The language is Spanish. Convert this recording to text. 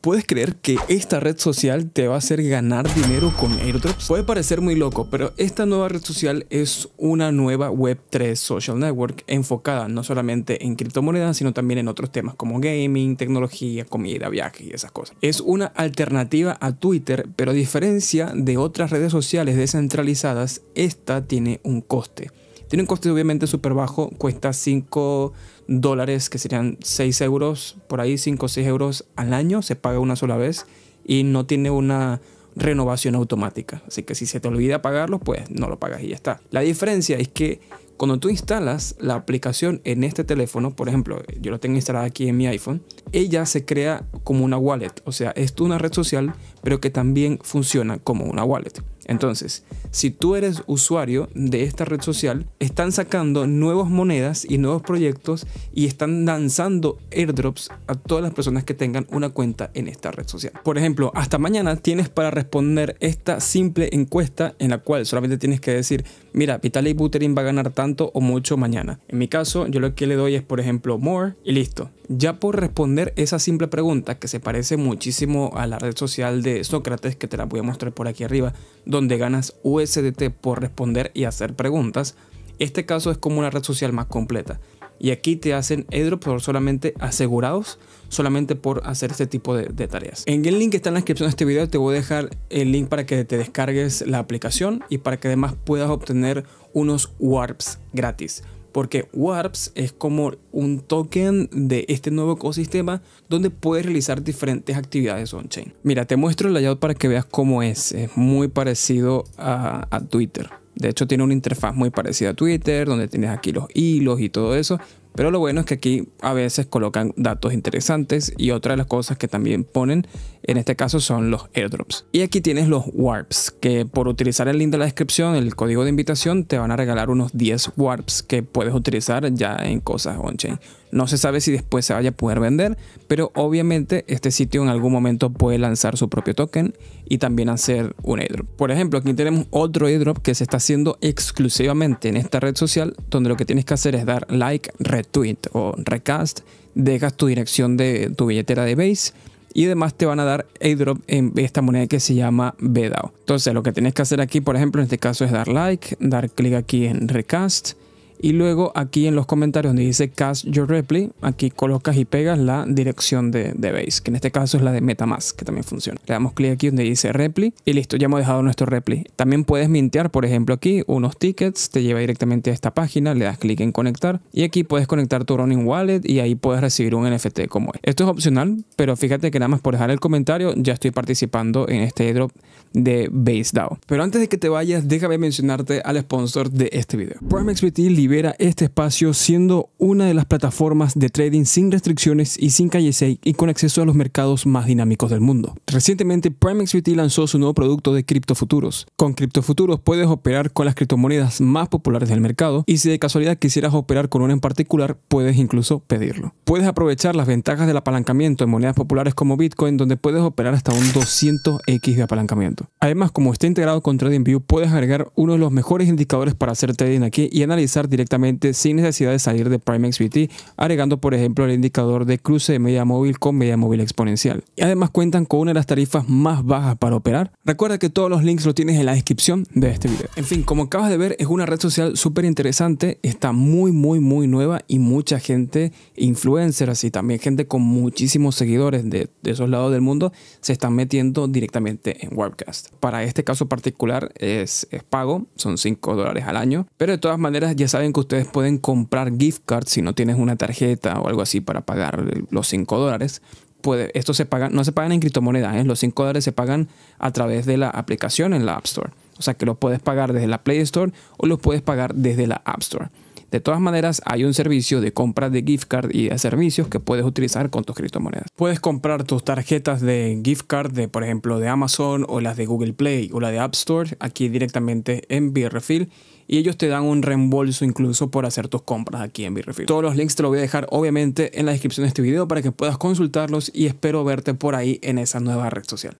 ¿Puedes creer que esta red social te va a hacer ganar dinero con airdrops? Puede parecer muy loco, pero esta nueva red social es una nueva Web3 social network enfocada no solamente en criptomonedas, sino también en otros temas como gaming, tecnología, comida, viajes y esas cosas. Es una alternativa a Twitter, pero a diferencia de otras redes sociales descentralizadas, esta tiene un coste. Tiene un coste obviamente súper bajo, cuesta 5 dólares, que serían 6 euros, por ahí 5 o 6 euros al año, se paga una sola vez y no tiene una renovación automática. Así que si se te olvida pagarlo, pues no lo pagas y ya está. La diferencia es que cuando tú instalas la aplicación en este teléfono, por ejemplo, yo lo tengo instalado aquí en mi iPhone, ella se crea como una wallet. O sea, es una red social, pero que también funciona como una wallet. Entonces, si tú eres usuario de esta red social, están sacando nuevas monedas y nuevos proyectos y están lanzando airdrops a todas las personas que tengan una cuenta en esta red social. Por ejemplo, hasta mañana tienes para responder esta simple encuesta en la cual solamente tienes que decir, mira, Vitalik Buterin va a ganar tanto o mucho mañana. En mi caso, yo lo que le doy es, por ejemplo, more y listo. Ya por responder esa simple pregunta que se parece muchísimo a la red social de Sócrates, que te la voy a mostrar por aquí arriba, donde donde ganas USDT por responder y hacer preguntas, este caso es como una red social más completa. Y aquí te hacen por solamente asegurados, solamente por hacer este tipo de, de, tareas. En el link que está en la descripción de este video te voy a dejar el link para que te descargues la aplicación y para que además puedas obtener unos warps gratis porque Warps es como un token de este nuevo ecosistema donde puedes realizar diferentes actividades on-chain. Mira, te muestro el layout para que veas cómo es. Es muy parecido a, a Twitter. De hecho, tiene una interfaz muy parecida a Twitter, donde tienes aquí los hilos y todo eso, pero lo bueno es que aquí a veces colocan datos interesantes y otra de las cosas que también ponen en este caso son los airdrops. Y aquí tienes los warps, que por utilizar el link de la descripción, el código de invitación, te van a regalar unos 10 warps que puedes utilizar ya en cosas on-chain. No se sabe si después se vaya a poder vender, pero obviamente este sitio en algún momento puede lanzar su propio token y también hacer un airdrop. Por ejemplo, aquí tenemos otro airdrop que se está haciendo exclusivamente en esta red social, donde lo que tienes que hacer es dar like, retweet o recast, dejas tu dirección de tu billetera de base y además te van a dar airdrop en esta moneda que se llama BDAO. Entonces, lo que tienes que hacer aquí, por ejemplo, en este caso es dar like, dar clic aquí en recast y luego aquí en los comentarios donde dice Cast Your Reply, aquí colocas y pegas la dirección de, Base, que en este caso es la de MetaMask, que también funciona. Le damos clic aquí donde dice Repli y listo, ya hemos dejado nuestro Repli. También puedes mintear, por ejemplo, aquí unos tickets, te lleva directamente a esta página, le das clic en conectar y aquí puedes conectar tu running Wallet y ahí puedes recibir un NFT como este. Esto es opcional, pero fíjate que nada más por dejar el comentario ya estoy participando en este drop de Base DAO. Pero antes de que te vayas, déjame mencionarte al sponsor de este video. PrimeXBT este espacio siendo una de las plataformas de trading sin restricciones y sin calle 6 y con acceso a los mercados más dinámicos del mundo. Recientemente PrimeXBT lanzó su nuevo producto de criptofuturos. Con cripto futuros puedes operar con las criptomonedas más populares del mercado y si de casualidad quisieras operar con una en particular puedes incluso pedirlo. Puedes aprovechar las ventajas del apalancamiento en monedas populares como Bitcoin donde puedes operar hasta un 200x de apalancamiento. Además como está integrado con TradingView puedes agregar uno de los mejores indicadores para hacer trading aquí y analizar directamente directamente sin necesidad de salir de PrimeXBT, agregando por ejemplo el indicador de cruce de media móvil con media móvil exponencial. Y además cuentan con una de las tarifas más bajas para operar. Recuerda que todos los links lo tienes en la descripción de este video. En fin, como acabas de ver, es una red social súper interesante, está muy, muy, muy nueva y mucha gente, influencers y también gente con muchísimos seguidores de, esos lados del mundo, se están metiendo directamente en Webcast. Para este caso particular es, es pago, son 5 dólares al año, pero de todas maneras ya saben que ustedes pueden comprar gift cards si no tienes una tarjeta o algo así para pagar los 5 dólares. Puede, esto se paga, no se pagan en criptomonedas, ¿eh? los 5 dólares se pagan a través de la aplicación en la App Store. O sea que los puedes pagar desde la Play Store o los puedes pagar desde la App Store. De todas maneras, hay un servicio de compra de gift card y de servicios que puedes utilizar con tus criptomonedas. Puedes comprar tus tarjetas de gift card de, por ejemplo, de Amazon o las de Google Play o la de App Store aquí directamente en Bitrefill y ellos te dan un reembolso incluso por hacer tus compras aquí en Bitrefill. Todos los links te los voy a dejar obviamente en la descripción de este video para que puedas consultarlos y espero verte por ahí en esa nueva red social.